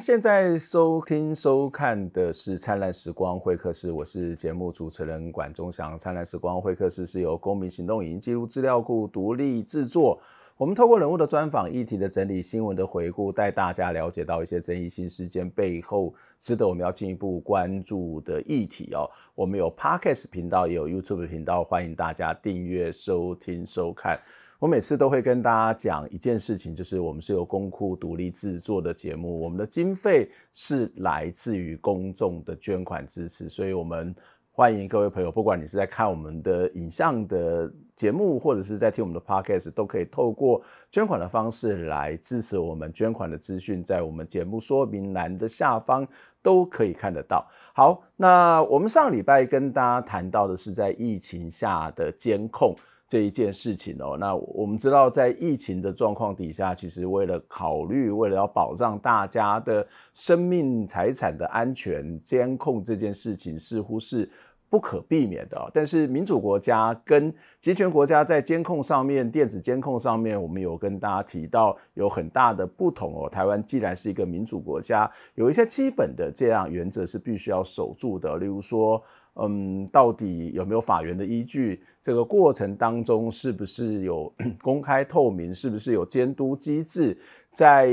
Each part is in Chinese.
现在收听收看的是《灿烂时光会客室》，我是节目主持人管中祥。《灿烂时光会客室》是由公民行动影音记录资料库独立制作。我们透过人物的专访、议题的整理、新闻的回顾，带大家了解到一些争议性事件背后值得我们要进一步关注的议题哦。我们有 podcast 频道，也有 YouTube 频道，欢迎大家订阅收听收看。我每次都会跟大家讲一件事情，就是我们是由公库独立制作的节目，我们的经费是来自于公众的捐款支持，所以我们欢迎各位朋友，不管你是在看我们的影像的节目，或者是在听我们的 podcast，都可以透过捐款的方式来支持我们。捐款的资讯在我们节目说明栏的下方都可以看得到。好，那我们上礼拜跟大家谈到的是在疫情下的监控。这一件事情哦，那我们知道，在疫情的状况底下，其实为了考虑，为了要保障大家的生命财产的安全，监控这件事情似乎是不可避免的。但是，民主国家跟集权国家在监控上面，电子监控上面，我们有跟大家提到有很大的不同哦。台湾既然是一个民主国家，有一些基本的这样原则是必须要守住的，例如说。嗯，到底有没有法源的依据？这个过程当中是不是有 公开透明？是不是有监督机制？在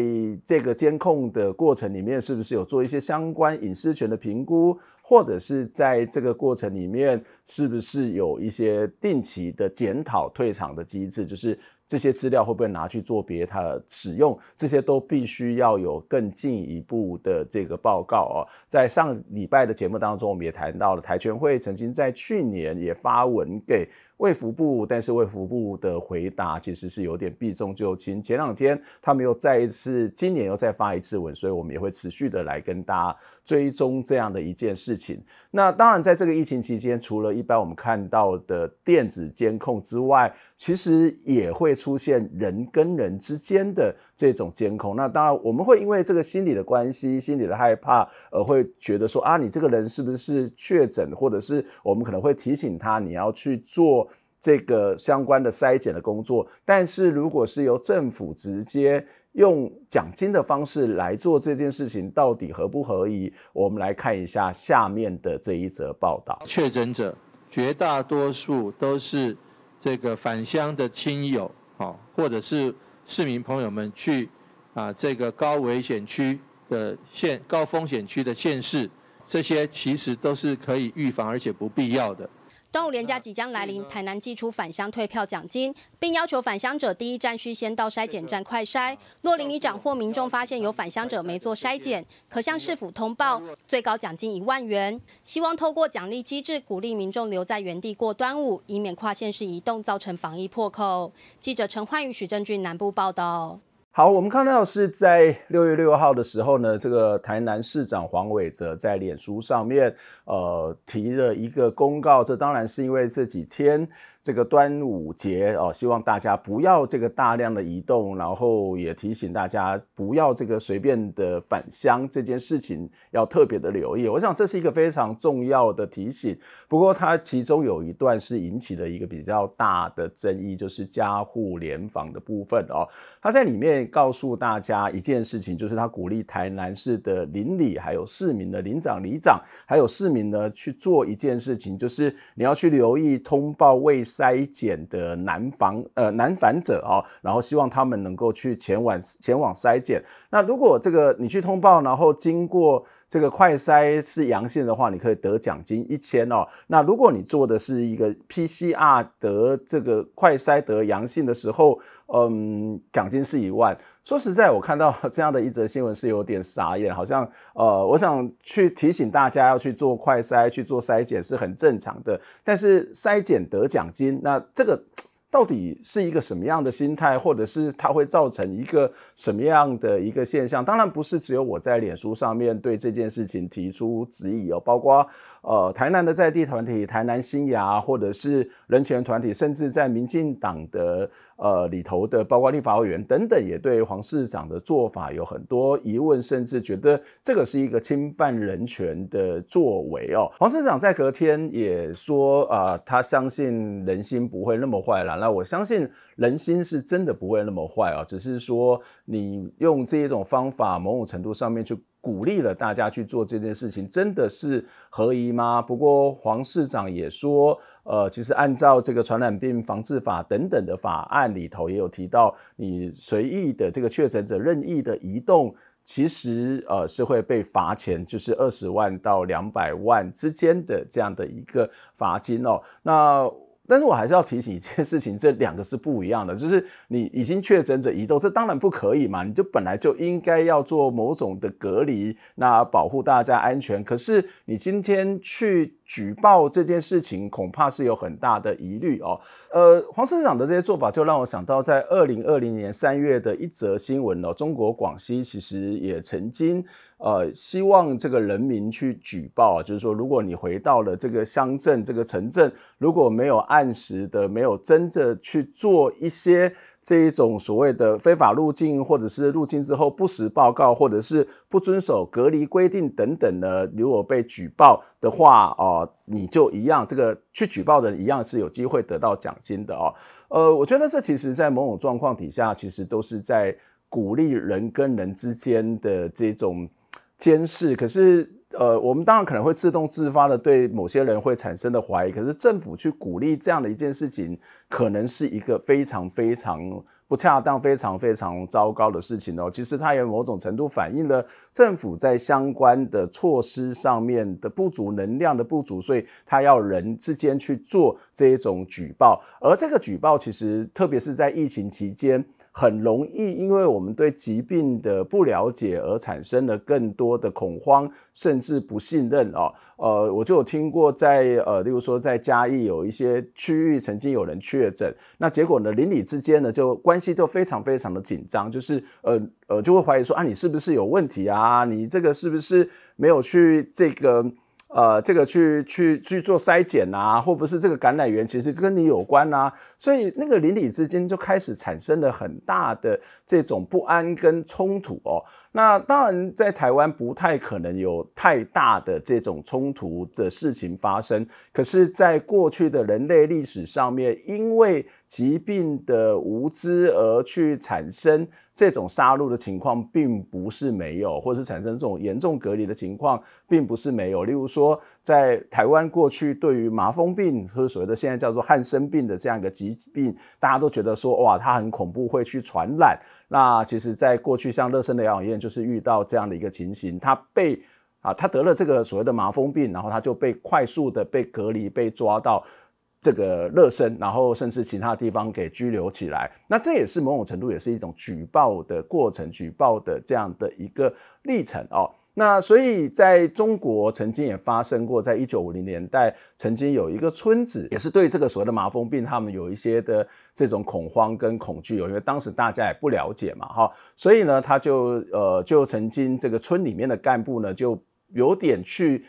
这个监控的过程里面，是不是有做一些相关隐私权的评估？或者是在这个过程里面，是不是有一些定期的检讨、退场的机制？就是。这些资料会不会拿去做别他使用？这些都必须要有更进一步的这个报告哦。在上礼拜的节目当中，我们也谈到了台全会曾经在去年也发文给。卫福部，但是卫福部的回答其实是有点避重就轻。前两天他们又再一次，今年又再发一次文，所以我们也会持续的来跟大家追踪这样的一件事情。那当然，在这个疫情期间，除了一般我们看到的电子监控之外，其实也会出现人跟人之间的这种监控。那当然，我们会因为这个心理的关系、心理的害怕，而会觉得说啊，你这个人是不是确诊，或者是我们可能会提醒他你要去做。这个相关的筛检的工作，但是如果是由政府直接用奖金的方式来做这件事情，到底合不合宜？我们来看一下下面的这一则报道。确诊者绝大多数都是这个返乡的亲友啊，或者是市民朋友们去啊这个高危险区的县、高风险区的县市，这些其实都是可以预防而且不必要的。端午连假即将来临，台南寄出返乡退票奖金，并要求返乡者第一站需先到筛检站快筛。若林里长或民众发现有返乡者没做筛检，可向市府通报，最高奖金一万元。希望透过奖励机制，鼓励民众留在原地过端午，以免跨县市移动造成防疫破口。记者陈焕宇、许正俊南部报道。好，我们看到是在六月六号的时候呢，这个台南市长黄伟哲在脸书上面，呃，提了一个公告。这当然是因为这几天。这个端午节哦，希望大家不要这个大量的移动，然后也提醒大家不要这个随便的返乡，这件事情要特别的留意。我想这是一个非常重要的提醒。不过它其中有一段是引起了一个比较大的争议，就是家户联防的部分哦。他在里面告诉大家一件事情，就是他鼓励台南市的邻里还有市民的邻长、里长，还有市民呢去做一件事情，就是你要去留意通报卫。筛检的男防呃男返者哦，然后希望他们能够去前往前往筛检。那如果这个你去通报，然后经过这个快筛是阳性的话，你可以得奖金一千哦。那如果你做的是一个 PCR 得这个快筛得阳性的时候，嗯，奖金是一万。说实在，我看到这样的一则新闻是有点傻眼，好像呃，我想去提醒大家要去做快筛、去做筛检是很正常的，但是筛检得奖金，那这个到底是一个什么样的心态，或者是它会造成一个什么样的一个现象？当然不是只有我在脸书上面对这件事情提出质疑哦，包括呃，台南的在地团体、台南新芽，或者是人权团体，甚至在民进党的。呃，里头的包括立法委员等等，也对黄市长的做法有很多疑问，甚至觉得这个是一个侵犯人权的作为哦。黄市长在隔天也说啊，他相信人心不会那么坏啦。那我相信人心是真的不会那么坏啊，只是说你用这一种方法，某种程度上面去鼓励了大家去做这件事情，真的是合宜吗？不过黄市长也说。呃，其实按照这个传染病防治法等等的法案里头，也有提到，你随意的这个确诊者任意的移动，其实呃是会被罚钱，就是二十万到两百万之间的这样的一个罚金哦。那但是我还是要提醒一件事情，这两个是不一样的，就是你已经确诊者移动，这当然不可以嘛，你就本来就应该要做某种的隔离，那保护大家安全。可是你今天去。举报这件事情恐怕是有很大的疑虑哦。呃，黄市长的这些做法就让我想到，在二零二零年三月的一则新闻哦，中国广西其实也曾经呃希望这个人民去举报，就是说如果你回到了这个乡镇、这个城镇，如果没有按时的、没有真的去做一些。这一种所谓的非法入境，或者是入境之后不实报告，或者是不遵守隔离规定等等的，如果被举报的话，哦，你就一样，这个去举报的一样是有机会得到奖金的哦。呃，我觉得这其实，在某种状况底下，其实都是在鼓励人跟人之间的这种监视。可是。呃，我们当然可能会自动自发的对某些人会产生的怀疑，可是政府去鼓励这样的一件事情，可能是一个非常非常不恰当、非常非常糟糕的事情哦。其实它也某种程度反映了政府在相关的措施上面的不足、能量的不足，所以它要人之间去做这种举报，而这个举报其实，特别是在疫情期间。很容易，因为我们对疾病的不了解而产生了更多的恐慌，甚至不信任哦。呃，我就有听过，在呃，例如说在嘉义有一些区域曾经有人确诊，那结果呢，邻里之间呢就关系就非常非常的紧张，就是呃呃，就会怀疑说啊，你是不是有问题啊？你这个是不是没有去这个？呃，这个去去去做筛检啊，或不是这个橄染源其实跟你有关啊，所以那个邻里之间就开始产生了很大的这种不安跟冲突哦。那当然，在台湾不太可能有太大的这种冲突的事情发生。可是，在过去的人类历史上面，因为疾病的无知而去产生这种杀戮的情况，并不是没有，或者是产生这种严重隔离的情况，并不是没有。例如说，在台湾过去对于麻风病，或者所谓的现在叫做汉生病的这样一个疾病，大家都觉得说，哇，它很恐怖，会去传染。那其实，在过去，像热身的养院，就是遇到这样的一个情形，他被啊，他得了这个所谓的麻风病，然后他就被快速的被隔离、被抓到这个热身，然后甚至其他地方给拘留起来。那这也是某种程度也是一种举报的过程，举报的这样的一个历程哦。那所以，在中国曾经也发生过，在一九五零年代，曾经有一个村子，也是对这个所谓的麻风病，他们有一些的这种恐慌跟恐惧因为当时大家也不了解嘛，哈，所以呢，他就呃，就曾经这个村里面的干部呢，就有点去。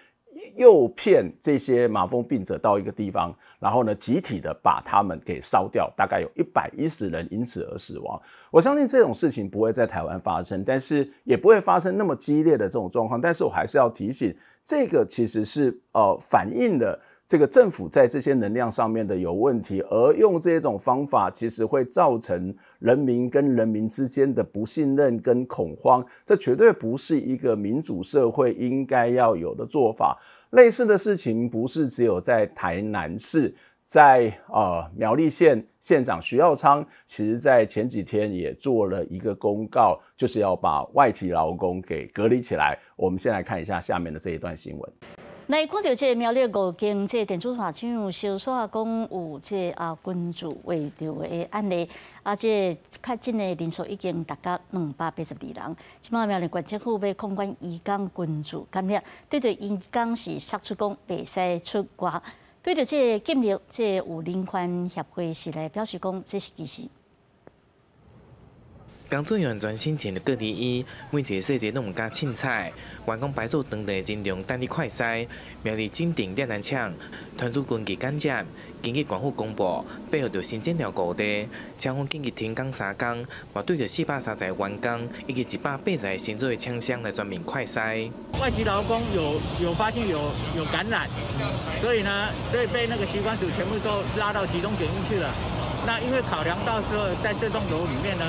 诱骗这些麻风病者到一个地方，然后呢，集体的把他们给烧掉，大概有一百一十人因此而死亡。我相信这种事情不会在台湾发生，但是也不会发生那么激烈的这种状况。但是我还是要提醒，这个其实是呃反映的。这个政府在这些能量上面的有问题，而用这种方法，其实会造成人民跟人民之间的不信任跟恐慌，这绝对不是一个民主社会应该要有的做法。类似的事情不是只有在台南市，在呃苗栗县县长徐耀昌，其实在前几天也做了一个公告，就是要把外籍劳工给隔离起来。我们先来看一下下面的这一段新闻。来看到即苗栗五经即电子化进入销售，讲有即啊关注为对为案例，而个确诊的人数已经达到两百八十二人。即满苗栗县政府要控管义工关注，今日对着义工是杀出讲袂使出国。对着即建立即五林款协会是来表示讲即是其实。工作人员专心前的各地医，每一个细节拢毋敢凊彩。员工摆做长的真容，等你快筛，明日进定点难抢。团组军机感染，经济官府公布，配合着新建条高地，厂房建起停工三工，也对着四百三十个员工以及一百八十个新造的枪箱来做明快筛。外籍劳工有有发现有有感染，所以呢，所以被那个机关组全部都拉到集中疫去了。那因为考量到说在这栋楼里面呢，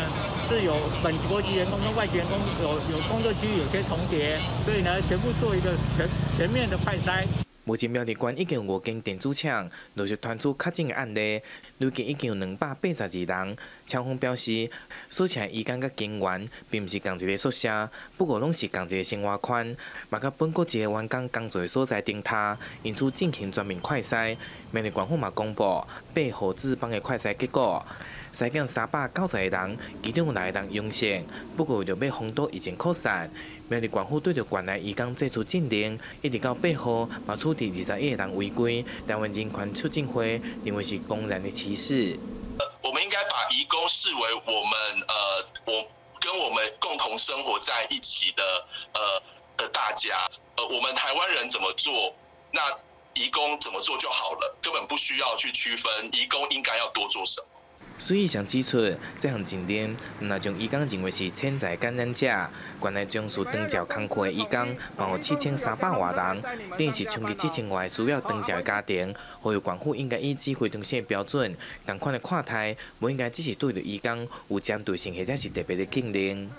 是有本国籍员工跟外籍员工有有工作区域有些重叠，所以呢，全部做一个全全面的快筛。目前苗栗县已经有五间电子厂陆续传出确诊的案例，如今已经有两百八十二人。警方表示，所舍医工甲警员并毋是共一个宿舍，不过拢是共一个生活圈，嘛甲本国一个员工工作所在顶他，因此进行全面快筛。明日官方嘛公布八号子房的快筛结果，筛检三百九十个人，其中有六个人阳性，不过要封堵疫情扩散。明治关户对着关来移工做出禁令，一直到八号，冒出第二十一个人违规，台湾人权促进会认为是公然的歧视。呃，我们应该把移工视为我们呃，我跟我们共同生活在一起的呃呃大家，呃，我们台湾人怎么做，那移工怎么做就好了，根本不需要去区分移工应该要多做什么。所以，上指出这项重点，那将义工认为是潜在感染者，关在江苏登桥康区的义工，括七千三百多人，等于是冲击七千个需要登桥的家庭，呼有官府应该以据惠中心的标准同款的看待，不应该只是对着义工有针对性或者是特别的禁令。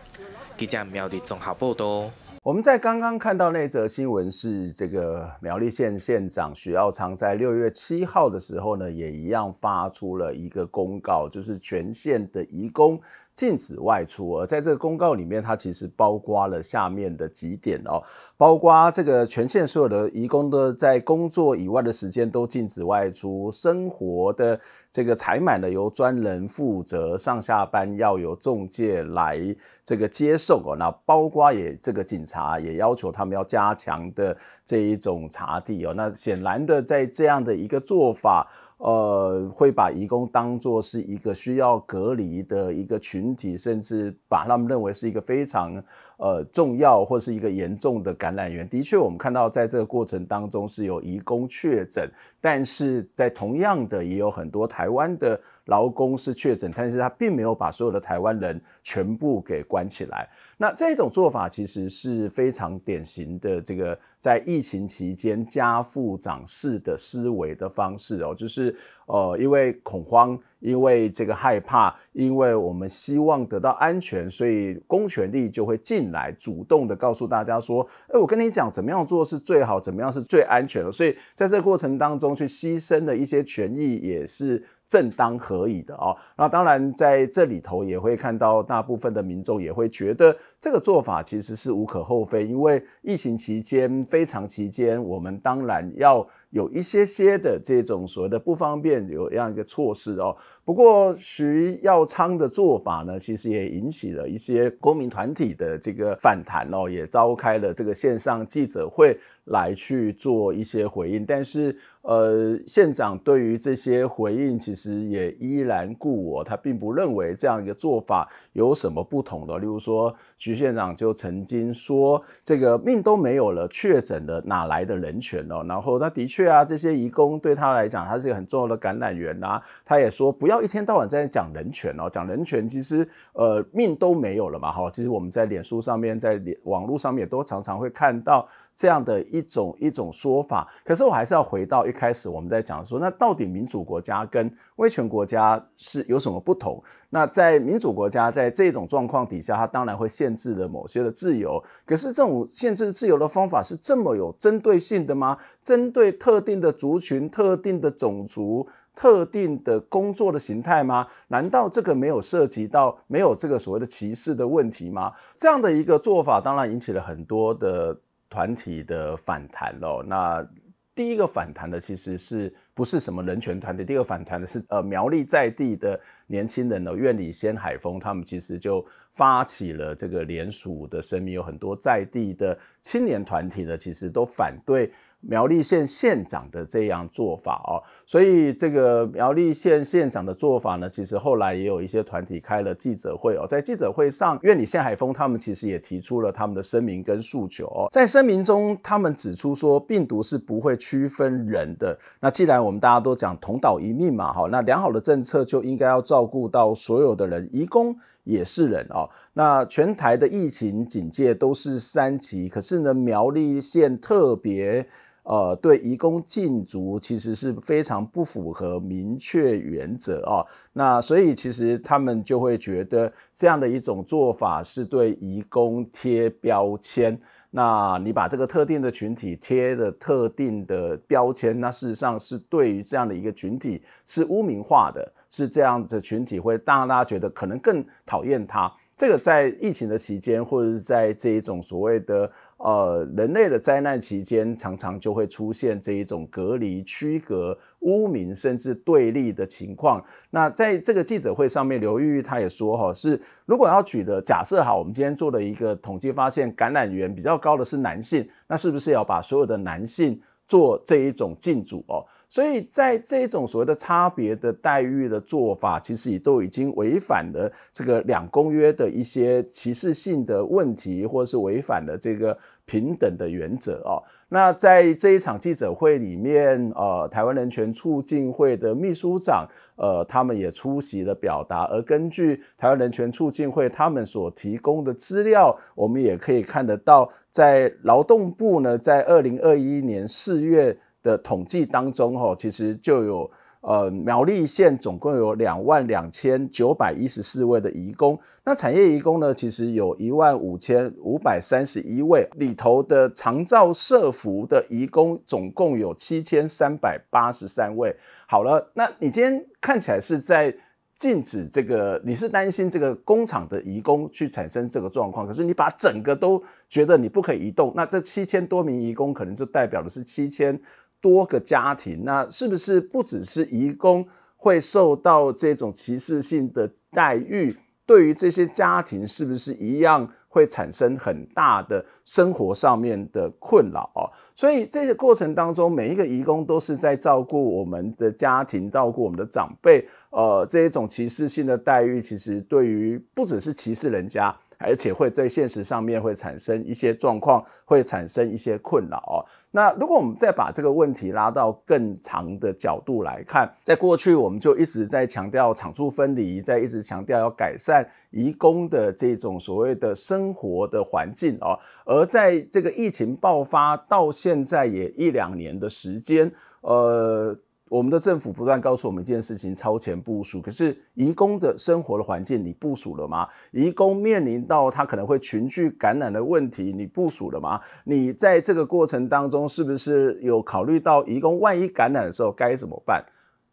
记者苗综合报道。我们在刚刚看到那则新闻是这个苗栗县县长许耀昌在六月七号的时候呢，也一样发出了一个公告，就是全县的移工禁止外出。而在这个公告里面，它其实包括了下面的几点哦，包括这个全县所有的移工的在工作以外的时间都禁止外出，生活的。这个采买呢由专人负责，上下班要由中介来这个接受哦。那包瓜也这个警察也要求他们要加强的这一种查地哦。那显然的，在这样的一个做法，呃，会把移工当作是一个需要隔离的一个群体，甚至把他们认为是一个非常呃重要或是一个严重的感染源。的确，我们看到在这个过程当中是有移工确诊，但是在同样的也有很多台。台湾的。劳工是确诊，但是他并没有把所有的台湾人全部给关起来。那这种做法其实是非常典型的，这个在疫情期间加副长事的思维的方式哦，就是呃，因为恐慌，因为这个害怕，因为我们希望得到安全，所以公权力就会进来，主动的告诉大家说，哎，我跟你讲，怎么样做是最好，怎么样是最安全的。所以，在这过程当中去牺牲的一些权益也是。正当合以的哦。那当然，在这里头也会看到，大部分的民众也会觉得这个做法其实是无可厚非，因为疫情期间、非常期间，我们当然要有一些些的这种所谓的不方便，有这样一个措施哦。不过徐耀昌的做法呢，其实也引起了一些公民团体的这个反弹哦，也召开了这个线上记者会。来去做一些回应，但是呃，县长对于这些回应其实也依然故我，他并不认为这样一个做法有什么不同的。例如说，徐县长就曾经说：“这个命都没有了，确诊了哪来的人权呢？”然后，他的确啊，这些义工对他来讲，他是一个很重要的感染源呐。他也说：“不要一天到晚在讲人权哦，讲人权其实呃，命都没有了嘛。”好，其实我们在脸书上面，在网络上面也都常常会看到。这样的一种一种说法，可是我还是要回到一开始我们在讲说，那到底民主国家跟威权国家是有什么不同？那在民主国家，在这种状况底下，它当然会限制了某些的自由，可是这种限制自由的方法是这么有针对性的吗？针对特定的族群、特定的种族、特定的工作的形态吗？难道这个没有涉及到没有这个所谓的歧视的问题吗？这样的一个做法，当然引起了很多的。团体的反弹喽，那第一个反弹的其实是不是什么人权团体？第二个反弹的是呃苗栗在地的年轻人哦，院里先海峰他们其实就发起了这个联署的声明，有很多在地的青年团体呢，其实都反对。苗栗县县长的这样做法哦，所以这个苗栗县县长的做法呢，其实后来也有一些团体开了记者会哦，在记者会上，院里县海峰他们其实也提出了他们的声明跟诉求。哦，在声明中，他们指出说，病毒是不会区分人的。那既然我们大家都讲同岛一命嘛，好，那良好的政策就应该要照顾到所有的人，移工也是人哦。那全台的疫情警戒都是三级，可是呢，苗栗县特别。呃，对，移工禁足其实是非常不符合明确原则哦。那所以其实他们就会觉得这样的一种做法是对移工贴标签。那你把这个特定的群体贴的特定的标签，那事实上是对于这样的一个群体是污名化的，是这样的群体会让大家觉得可能更讨厌他。这个在疫情的期间，或者是在这一种所谓的呃人类的灾难期间，常常就会出现这一种隔离、区隔、污名甚至对立的情况。那在这个记者会上面，刘玉玉他也说，哈，是如果要举的假设好，我们今天做的一个统计发现，感染源比较高的是男性，那是不是要把所有的男性做这一种禁足哦？所以在这种所谓的差别的待遇的做法，其实也都已经违反了这个两公约的一些歧视性的问题，或是违反了这个平等的原则啊。那在这一场记者会里面，呃，台湾人权促进会的秘书长，呃，他们也出席了表达。而根据台湾人权促进会他们所提供的资料，我们也可以看得到，在劳动部呢，在二零二一年四月。的统计当中，哈，其实就有呃苗栗县总共有两万两千九百一十四位的移工，那产业移工呢，其实有一万五千五百三十一位，里头的长照射服的移工总共有七千三百八十三位。好了，那你今天看起来是在禁止这个，你是担心这个工厂的移工去产生这个状况，可是你把整个都觉得你不可以移动，那这七千多名移工可能就代表的是七千。多个家庭，那是不是不只是遗工会受到这种歧视性的待遇？对于这些家庭，是不是一样会产生很大的生活上面的困扰哦？所以这个过程当中，每一个遗工都是在照顾我们的家庭，照顾我们的长辈。呃，这一种歧视性的待遇，其实对于不只是歧视人家。而且会对现实上面会产生一些状况，会产生一些困扰哦。那如果我们再把这个问题拉到更长的角度来看，在过去我们就一直在强调场处分离，在一直强调要改善移工的这种所谓的生活的环境哦。而在这个疫情爆发到现在也一两年的时间，呃。我们的政府不断告诉我们一件事情：超前部署。可是，移工的生活的环境，你部署了吗？移工面临到他可能会群聚感染的问题，你部署了吗？你在这个过程当中，是不是有考虑到移工万一感染的时候该怎么办？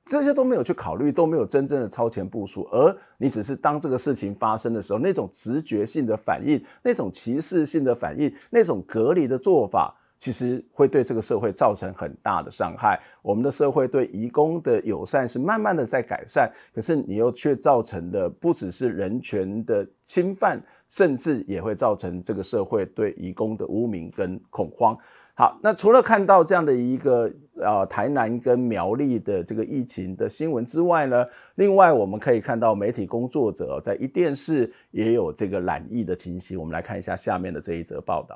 这些都没有去考虑，都没有真正的超前部署。而你只是当这个事情发生的时候，那种直觉性的反应，那种歧视性的反应，那种隔离的做法。其实会对这个社会造成很大的伤害。我们的社会对移工的友善是慢慢的在改善，可是你又却造成的不只是人权的侵犯，甚至也会造成这个社会对移工的污名跟恐慌。好，那除了看到这样的一个呃台南跟苗栗的这个疫情的新闻之外呢，另外我们可以看到媒体工作者在一电视也有这个染疫的情形。我们来看一下下面的这一则报道。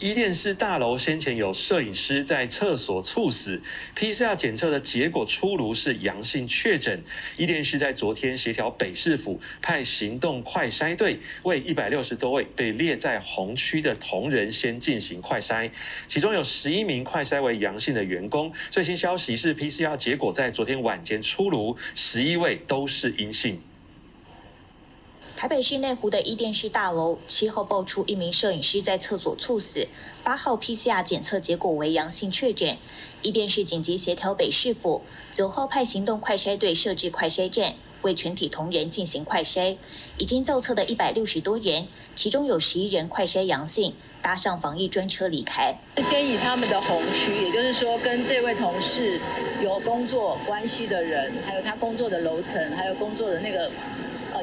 伊甸市大楼先前有摄影师在厕所猝死，PCR 检测的结果出炉是阳性确诊。伊甸市在昨天协调北市府派行动快筛队，为一百六十多位被列在红区的同仁先进行快筛，其中有十一名快筛为阳性的员工。最新消息是 PCR 结果在昨天晚间出炉，十一位都是阴性。台北市内湖的伊电视大楼七号爆出一名摄影师在厕所猝死，八号 PCR 检测结果为阳性确诊。伊电视紧急协调北市府，九号派行动快筛队设置快筛站，为全体同仁进行快筛。已经造册的一百六十多人，其中有十一人快筛阳性，搭上防疫专车离开。先以他们的红区，也就是说跟这位同事有工作关系的人，还有他工作的楼层，还有工作的那个。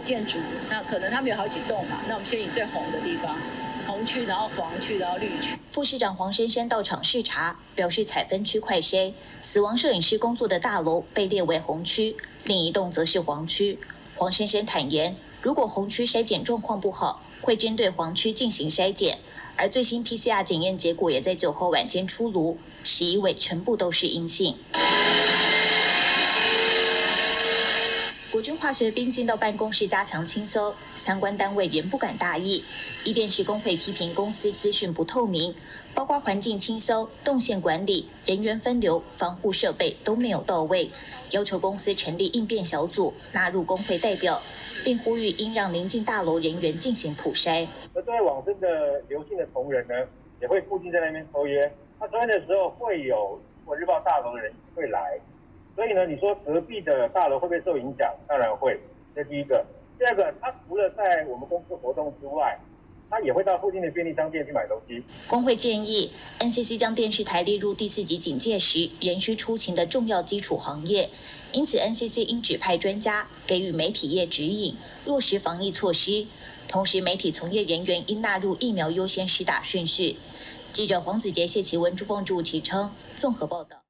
建筑，那可能他们有好几栋嘛。那我们先以最红的地方，红区，然后黄区，然后绿区。副市长黄珊珊到场视察，表示采分区快筛，死亡摄影师工作的大楼被列为红区，另一栋则是黄区。黄珊珊坦言，如果红区筛检状况不好，会针对黄区进行筛检。而最新 PCR 检验结果也在酒后晚间出炉，十一位全部都是阴性。国军化学兵进到办公室加强清搜，相关单位仍不敢大意。一电是工会批评公司资讯不透明，包括环境清搜、动线管理、人员分流、防护设备都没有到位，要求公司成立应变小组，纳入工会代表，并呼吁应让临近大楼人员进行普筛。而这位网上的刘姓的同仁呢，也会附近在那边抽烟。他抽烟的时候会有我日报大楼的人会来。所以呢，你说隔壁的大楼会不会受影响？当然会，这第一个。第二个，他除了在我们公司活动之外，他也会到附近的便利商店去买东西。工会建议，NCC 将电视台列入第四级警戒时仍需出勤的重要基础行业，因此 NCC 应指派专家给予媒体业指引，落实防疫措施。同时，媒体从业人员应纳入疫苗优先施打顺序。记者黄子杰、谢奇文、朱凤柱其称，综合报道。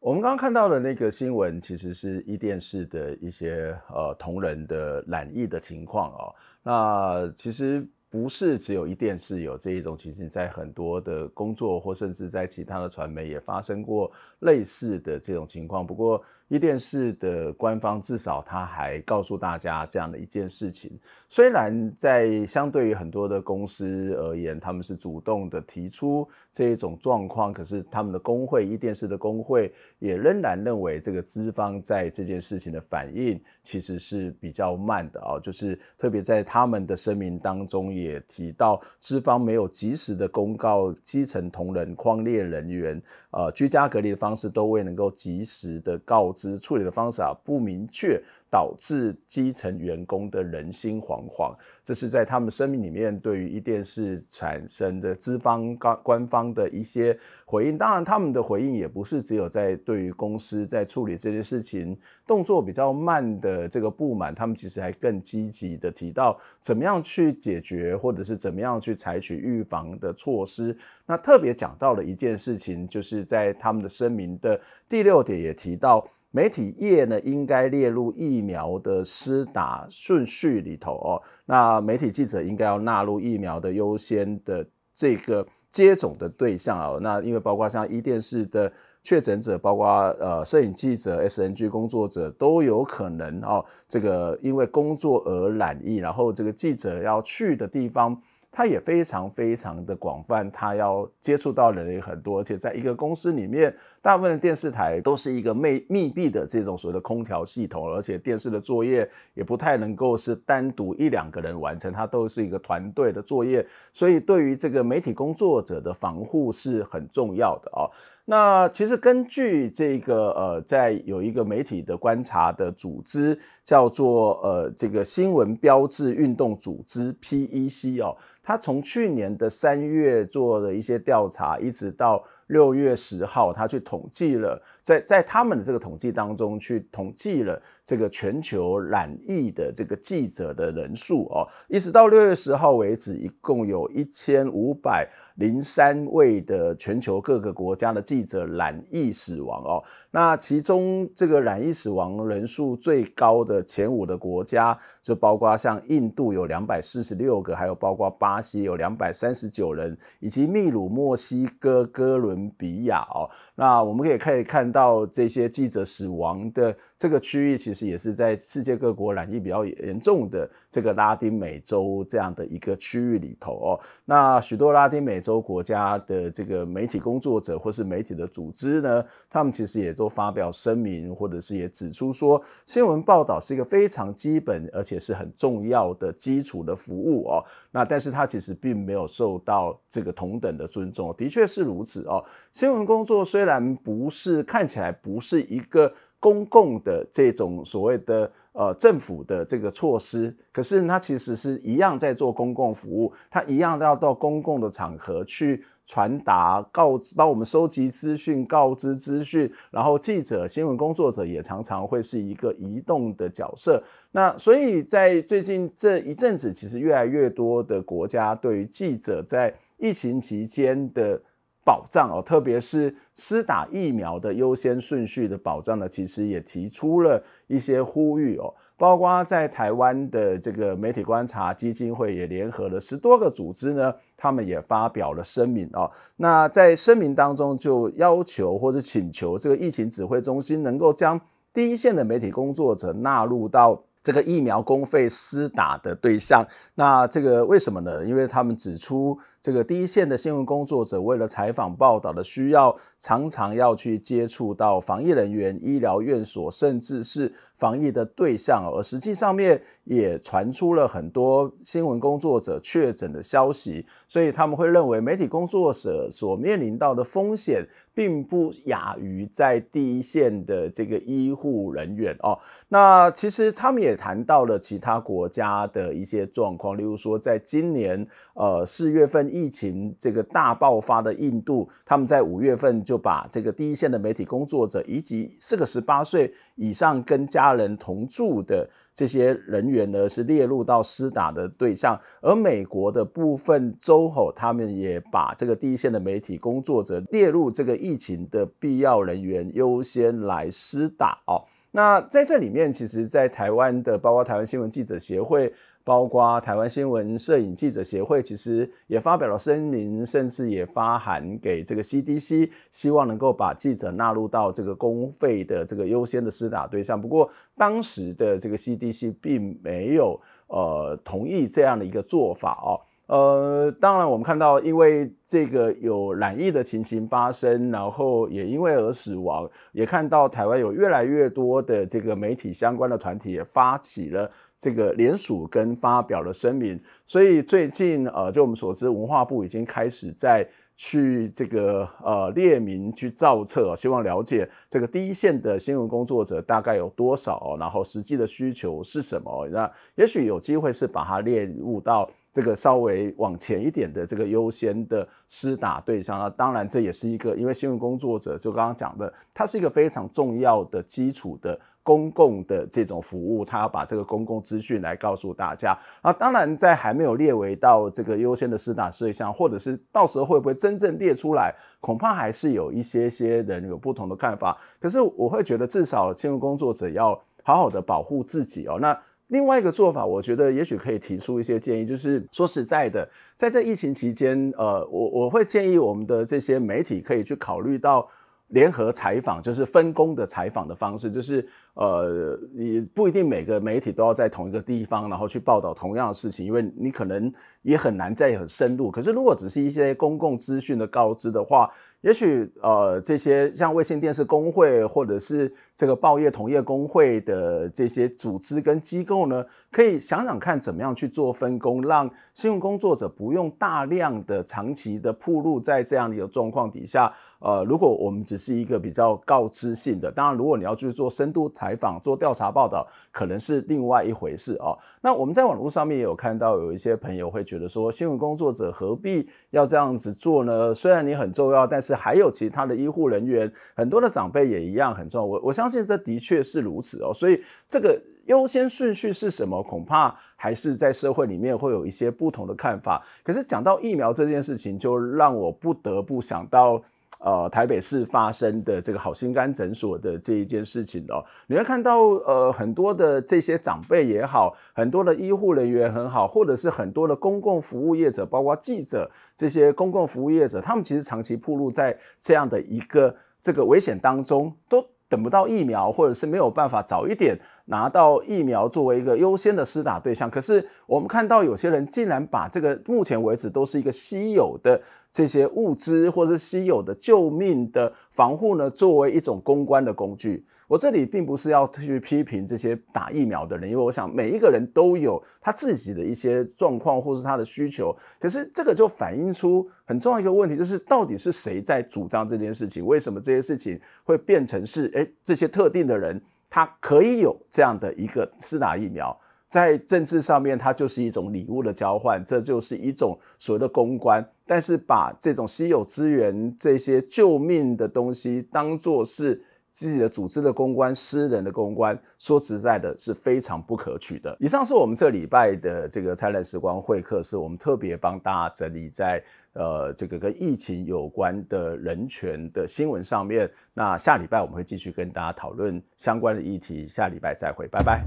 我们刚刚看到的那个新闻，其实是一电视的一些呃同仁的染疫的情况哦。那其实不是只有一电视有这一种，情形，在很多的工作或甚至在其他的传媒也发生过类似的这种情况。不过。伊电视的官方至少他还告诉大家这样的一件事情，虽然在相对于很多的公司而言，他们是主动的提出这一种状况，可是他们的工会，伊电视的工会也仍然认为这个资方在这件事情的反应其实是比较慢的啊，就是特别在他们的声明当中也提到，资方没有及时的公告基层同仁、矿列人员、呃居家隔离的方式都未能够及时的告。资处理的方式不明确，导致基层员工的人心惶惶。这是在他们声明里面对于一电视产生的资方官官方的一些回应。当然，他们的回应也不是只有在对于公司在处理这件事情动作比较慢的这个不满，他们其实还更积极的提到怎么样去解决，或者是怎么样去采取预防的措施。那特别讲到了一件事情，就是在他们的声明的第六点也提到。媒体业呢，应该列入疫苗的施打顺序里头哦。那媒体记者应该要纳入疫苗的优先的这个接种的对象哦。那因为包括像一电视的确诊者，包括呃摄影记者、SNG 工作者都有可能哦。这个因为工作而染疫，然后这个记者要去的地方。它也非常非常的广泛，它要接触到的人也很多，而且在一个公司里面，大部分的电视台都是一个密密闭的这种所谓的空调系统，而且电视的作业也不太能够是单独一两个人完成，它都是一个团队的作业，所以对于这个媒体工作者的防护是很重要的啊。那其实根据这个呃，在有一个媒体的观察的组织叫做呃这个新闻标志运动组织 PEC 哦，它从去年的三月做了一些调查，一直到。六月十号，他去统计了，在在他们的这个统计当中，去统计了这个全球染疫的这个记者的人数哦。一直到六月十号为止，一共有一千五百零三位的全球各个国家的记者染疫死亡哦。那其中这个染疫死亡人数最高的前五的国家，就包括像印度有两百四十六个，还有包括巴西有两百三十九人，以及秘鲁、墨西哥、哥伦。比较。那我们可以可以看到，这些记者死亡的这个区域，其实也是在世界各国染疫比较严重的这个拉丁美洲这样的一个区域里头哦。那许多拉丁美洲国家的这个媒体工作者或是媒体的组织呢，他们其实也都发表声明，或者是也指出说，新闻报道是一个非常基本而且是很重要的基础的服务哦。那但是它其实并没有受到这个同等的尊重，的确是如此哦。新闻工作虽然虽然不是看起来不是一个公共的这种所谓的呃政府的这个措施，可是它其实是一样在做公共服务，它一样要到公共的场合去传达、告帮我们收集资讯、告知资讯。然后记者、新闻工作者也常常会是一个移动的角色。那所以在最近这一阵子，其实越来越多的国家对于记者在疫情期间的。保障哦，特别是施打疫苗的优先顺序的保障呢，其实也提出了一些呼吁哦，包括在台湾的这个媒体观察基金会也联合了十多个组织呢，他们也发表了声明哦。那在声明当中，就要求或者请求这个疫情指挥中心能够将第一线的媒体工作者纳入到。这个疫苗公费施打的对象，那这个为什么呢？因为他们指出，这个第一线的新闻工作者，为了采访报道的需要，常常要去接触到防疫人员、医疗院所，甚至是。防疫的对象，而实际上面也传出了很多新闻工作者确诊的消息，所以他们会认为媒体工作者所面临到的风险，并不亚于在第一线的这个医护人员哦。那其实他们也谈到了其他国家的一些状况，例如说在今年呃四月份疫情这个大爆发的印度，他们在五月份就把这个第一线的媒体工作者以及四个十八岁以上跟家人同住的这些人员呢，是列入到施打的对象；而美国的部分州吼，他们也把这个第一线的媒体工作者列入这个疫情的必要人员优先来施打哦。那在这里面，其实，在台湾的，包括台湾新闻记者协会。包括台湾新闻摄影记者协会，其实也发表了声明，甚至也发函给这个 CDC，希望能够把记者纳入到这个公费的这个优先的施打对象。不过当时的这个 CDC 并没有呃同意这样的一个做法哦。呃，当然我们看到，因为这个有染疫的情形发生，然后也因为而死亡，也看到台湾有越来越多的这个媒体相关的团体也发起了。这个联署跟发表了声明，所以最近呃，就我们所知，文化部已经开始在去这个呃列名去造册，希望了解这个第一线的新闻工作者大概有多少，然后实际的需求是什么。那也许有机会是把它列入到。这个稍微往前一点的这个优先的施打对象啊，当然这也是一个，因为新闻工作者就刚刚讲的，它是一个非常重要的基础的公共的这种服务，它要把这个公共资讯来告诉大家啊。当然，在还没有列为到这个优先的施打对象，或者是到时候会不会真正列出来，恐怕还是有一些些人有不同的看法。可是我会觉得，至少新闻工作者要好好的保护自己哦。那。另外一个做法，我觉得也许可以提出一些建议，就是说实在的，在这疫情期间，呃，我我会建议我们的这些媒体可以去考虑到联合采访，就是分工的采访的方式，就是呃，你不一定每个媒体都要在同一个地方，然后去报道同样的事情，因为你可能也很难再很深入。可是如果只是一些公共资讯的告知的话，也许呃，这些像卫星电视工会或者是这个报业同业工会的这些组织跟机构呢，可以想想看怎么样去做分工，让新闻工作者不用大量的、长期的铺路在这样的一个状况底下。呃，如果我们只是一个比较告知性的，当然，如果你要去做深度采访、做调查报道，可能是另外一回事哦。那我们在网络上面也有看到，有一些朋友会觉得说，新闻工作者何必要这样子做呢？虽然你很重要，但是。是还有其他的医护人员，很多的长辈也一样很重要。我我相信这的确是如此哦。所以这个优先顺序是什么？恐怕还是在社会里面会有一些不同的看法。可是讲到疫苗这件事情，就让我不得不想到。呃，台北市发生的这个好心肝诊所的这一件事情哦，你会看到呃，很多的这些长辈也好，很多的医护人员很好，或者是很多的公共服务业者，包括记者这些公共服务业者，他们其实长期暴露在这样的一个这个危险当中，都。等不到疫苗，或者是没有办法早一点拿到疫苗，作为一个优先的施打对象。可是我们看到有些人竟然把这个目前为止都是一个稀有的这些物资，或是稀有的救命的防护呢，作为一种公关的工具。我这里并不是要去批评这些打疫苗的人，因为我想每一个人都有他自己的一些状况或是他的需求。可是这个就反映出很重要一个问题，就是到底是谁在主张这件事情？为什么这些事情会变成是？诶这些特定的人他可以有这样的一个私打疫苗，在政治上面它就是一种礼物的交换，这就是一种所谓的公关。但是把这种稀有资源、这些救命的东西当做是。自己的组织的公关，私人的公关，说实在的，是非常不可取的。以上是我们这礼拜的这个灿烂时光会客，是我们特别帮大家整理在呃这个跟疫情有关的人权的新闻上面。那下礼拜我们会继续跟大家讨论相关的议题，下礼拜再会，拜拜。